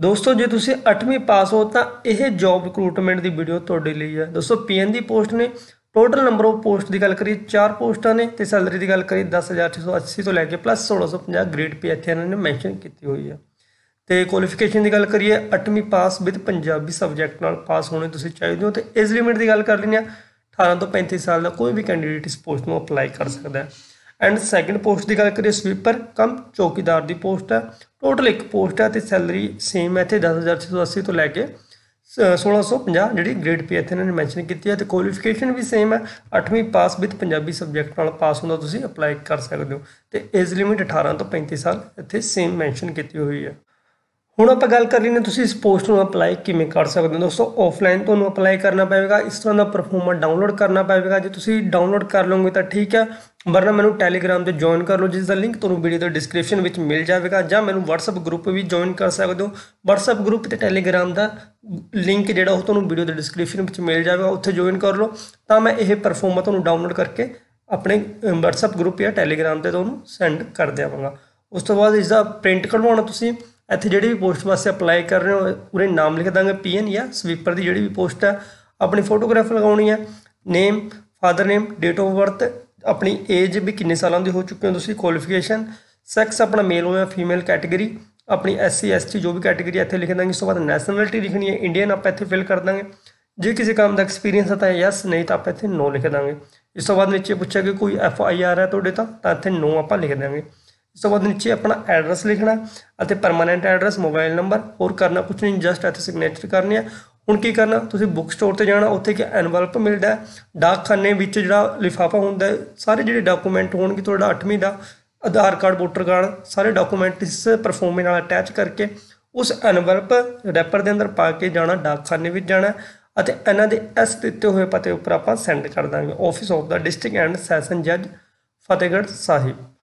ਦੋਸਤੋ ਜੇ ਤੁਸੀਂ 8ਵੀਂ ਪਾਸ ਹੋ ਤਾਂ ਇਹ ਜੌਬ ਰਿਕਰੂਟਮੈਂਟ ਦੀ ਵੀਡੀਓ ਤੁਹਾਡੇ ਲਈ ਹੈ ਦੋਸਤੋ ਪੀਐਨ ਦੀ ਪੋਸਟ ਨੇ ਟੋਟਲ ਨੰਬਰ ਆਫ ਪੋਸਟ ਦੀ ਗੱਲ ਕਰੀ ਚਾਰ ਪੋਸਟਾਂ ਨੇ ਤੇ ਸੈਲਰੀ ਦੀ ਗੱਲ ਕਰੀ 10680 ਤੋਂ ਲੈ ਕੇ ਪਲੱਸ 1650 ਗ੍ਰੇਡ ਪੀ ਇੱਥੇ ਇਹਨਾਂ ਨੇ ਮੈਂਸ਼ਨ ਕੀਤੀ ਹੋਈ ਹੈ ਤੇ ਕੁਆਲੀਫਿਕੇਸ਼ਨ ਦੀ ਗੱਲ ਕਰੀਏ 8ਵੀਂ ਪਾਸ ਵਿਦ ਪੰਜਾਬੀ ਸਬਜੈਕਟ ਨਾਲ ਪਾਸ ਹੋਣੇ ਤੁਸੀਂ ਚਾਹੀਦੇ ਹੋ ਤੇ ਏਜ ਲਿਮਿਟ ਦੀ ਗੱਲ ਕਰ ਲੈਣੀ ਆ 18 ਤੋਂ 35 ਸਾਲ ਦਾ ਕੋਈ ਵੀ ਕੈਂਡੀਡੇਟ ਇਸ ਪੋਸਟ ਨੂੰ ਅਪਲਾਈ ਕਰ ਸਕਦਾ ਹੈ ਐਂਡ ਸੈਕੰਡ ਪੋਸਟ ਦੀ ਗੱਲ ਕਰੀਏ ਸਵੀਪਰ ਕਮ ਚੌਕੀਦਾਰ ਦੀ ਪੋਸਟ ਹੈ ਟੋਟਲ ਇੱਕ ਪੋਸਟ ਹੈ ਤੇ ਸੈਲਰੀ ਸੇਮ ਹੈ ਇੱਥੇ 10680 ਤੋਂ ਲੈ ਕੇ 1650 ਜਿਹੜੀ ਗ੍ਰੇਡ ਪੀ ਇੱਥੇ ਇਹਨਾਂ ਨੇ ਮੈਂਸ਼ਨ ਕੀਤੀ ਹੈ ਤੇ ਕੁਆਲੀਫਿਕੇਸ਼ਨ ਵੀ ਸੇਮ ਹੈ 8ਵੀਂ ਪਾਸ ਵਿਦ ਪੰਜਾਬੀ ਸਬਜੈਕਟ ਨਾਲ ਪਾਸ ਹੁੰਦਾ ਤੁਸੀਂ ਅਪਲਾਈ ਕਰ ਸਕਦੇ ਹੋ ਤੇ ਏਜ ਲਿਮਿਟ 18 ਤੋਂ 35 ਸਾਲ ਇੱਥੇ ਸੇਮ ਮੈਂਸ਼ਨ ਕੀਤੀ ਹੋਈ ਹੈ ਹੁਣ ਆਪਾਂ ਗੱਲ ਕਰ ਨੇ ਤੁਸੀਂ ਇਸ ਪੋਸਟ ਨੂੰ ਅਪਲਾਈ ਕਿਵੇਂ ਕਰ ਸਕਦੇ ਹੋ ਦੋਸਤੋ ਆਫਲਾਈਨ ਤੁਹਾਨੂੰ ਅਪਲਾਈ ਕਰਨਾ ਪਵੇਗਾ ਇਸ ਤਰ੍ਹਾਂ ਦਾ ਪਰਫਾਰਮਰ ਡਾਊਨਲੋਡ ਕਰਨਾ ਪਵੇਗਾ ਜੇ ਤੁਸੀਂ ਡਾਊਨਲੋਡ ਕਰ ਲਓਗੇ ਤਾਂ ਠੀਕ ਹੈ ਵਰਨਾ ਮੈਨੂੰ ਟੈਲੀਗ੍ਰਾਮ ਤੇ ਜੁਆਇਨ ਕਰ ਲਓ ਜਿਸ ਦਾ ਲਿੰਕ ਤੁਹਾਨੂੰ ਵੀਡੀਓ ਦੇ ਡਿਸਕ੍ਰਿਪਸ਼ਨ ਵਿੱਚ ਮਿਲ ਜਾਵੇਗਾ ਜਾਂ ਮੈਨੂੰ WhatsApp ਗਰੁੱਪ ਵੀ ਜੁਆਇਨ ਕਰ ਸਕਦੇ ਹੋ WhatsApp ਗਰੁੱਪ ਤੇ ਟੈਲੀਗ੍ਰਾਮ ਦਾ ਲਿੰਕ ਜਿਹੜਾ ਉਹ ਤੁਹਾਨੂੰ ਵੀਡੀਓ ਦੇ ਡਿਸਕ੍ਰਿਪਸ਼ਨ ਵਿੱਚ ਮਿਲ ਜਾਵੇਗਾ ਉੱਥੇ ਜੁਆਇਨ ਕਰ ਲਓ ਤਾਂ ਮੈਂ ਇਹ ਪਰਫਾਰਮਰ ਤੁਹਾਨੂੰ ਡਾਊਨਲੋਡ ਕਰਕੇ ਆਪਣੇ WhatsApp ਗਰੁੱਪ ਜਾਂ ਟੈਲੀਗ੍ਰਾਮ ਤੇ ਤੁਹਾਨੂੰ ਸੈਂਡ ਕਰ ਦੇਵਾਂਗਾ ਉਸ ਤੋਂ ਬਾਅਦ ਇਸ ਦਾ ਪ੍ਰਿੰਟ ਕਢਵਾਉਣਾ ਤੁਸੀਂ ਇੱਥੇ ਜਿਹੜੀ ਵੀ ਪੋਸਟ ਵਾਸਤੇ ਅਪਲਾਈ ਕਰ ਰਹੇ ਹੋ ਉਹਨੇ ਨਾਮ ਲਿਖ ਦਾਂਗੇ ਪੀਐਨ ਜਾਂ ਸਵੀਪਰ ਦੀ ਜਿਹੜੀ ਵੀ ਪੋਸਟ ਹੈ ਆਪਣੀ ਫੋਟੋਗ੍ਰਾਫ ਲਗਾਉਣੀ ਹੈ name father name date of birth ਆਪਣੀ ਏਜ ਵੀ ਕਿੰਨੇ ਸਾਲਾਂ ਦੀ ਹੋ ਚੁੱਕੀ ਹੋ ਤੁਸੀਂ ਕੁਆਲੀਫਿਕੇਸ਼ਨ ਸੈਕਸ ਆਪਣਾ ਮੇਲ ਹੋਇਆ ਫੀਮੇਲ ਕੈਟਾਗਰੀ ਆਪਣੀ ਐਸਸੀ ਐਸਟੀ ਜੋ ਵੀ ਕੈਟਾਗਰੀ ਇੱਥੇ ਲਿਖ ਦਾਂਗੇ ਉਸ ਤੋਂ ਬਾਅਦ ਨੈਸ਼ਨੈਲਿਟੀ ਲਿਖਣੀ ਹੈ ਇੰਡੀਅਨ ਆਪਾਂ ਇੱਥੇ ਫਿਲ ਕਰ ਦਾਂਗੇ ਜੇ ਕਿਸੇ ਕੰਮ ਦਾ ਐਕਸਪੀਰੀਅੰਸ ਹੈ ਤਾਂ ਯੈਸ ਨਹੀਂ ਤਾਂ ਆਪਾਂ ਇੱਥੇ ਨੋ ਲਿਖ ਦਾਂਗੇ ਇਸ ਤੋਂ ਬਾਅਦ ਵਿੱਚ ਪੁੱਛਿਆ ਕਿ ਕੋਈ ਐਫ ਆਈ ਆਰ ਹੈ ਤੁਹਾਡੇ ਤਾਂ ਤਾਂ ਇੱਥੇ ਨੋ ਆਪਾਂ ਲਿਖ ਦਾਂਗੇ ਇਸ ਤੋਂ ਬਾਅਦ ਨੀਚੇ ਆਪਣਾ ਐਡਰੈਸ ਲਿਖਣਾ ਅਤੇ ਪਰਮਾਨੈਂਟ ਐਡਰੈਸ ਮੋਬਾਈਲ ਨੰਬਰ ਹੋਰ ਕਰਨਾ ਕੁਝ ਨਹੀਂ ਜਸਟ ਇੱਥੇ ਸਿਗਨੇਚਰ ਕਰਨੇ ਆ ਹੁਣ ਕੀ ਕਰਨਾ ਤੁਸੀਂ ਬੁੱਕ ਸਟੋਰ ਤੇ ਜਾਣਾ ਉੱਥੇ ਕਿ ਐਨਵਲਪ ਮਿਲਦਾ ਡਾਕਖਾਨੇ ਵਿੱਚ ਜਿਹੜਾ ਲਿਫਾਫਾ ਹੁੰਦਾ ਸਾਰੇ ਜਿਹੜੇ ਡਾਕੂਮੈਂਟ ਹੋਣਗੇ ਤੁਹਾਡਾ 8ਵੀਂ ਦਾ ਆਧਾਰ ਕਾਰਡ ਵੋਟਰ ਕਾਰਡ ਸਾਰੇ ਡਾਕੂਮੈਂਟ ਇਸ ਪਰਫਾਰਮੇ ਨਾਲ ਅਟੈਚ ਕਰਕੇ ਉਸ ਐਨਵਲਪ ਰੈਪਰ ਦੇ ਅੰਦਰ ਪਾ ਕੇ ਜਾਣਾ ਡਾਕਖਾਨੇ ਵਿੱਚ ਜਾਣਾ ਅਤੇ ਇਹਨਾਂ ਦੇ ਐਸ ਦਿੱਤੇ ਹੋਏ ਪਤੇ ਉੱਪਰ ਆਪਾਂ ਸੈਂਡ ਕਰ ਦਾਂਗੇ ਆਫਿਸ ਆਫ ਦਾ ਡਿਸਟ੍ਰਿਕਟ ਐਂਡ ਸੈਸ਼ਨ ਜੱਜ ਫਤਿਹਗੜ੍ਹ ਸਾਹਿਬ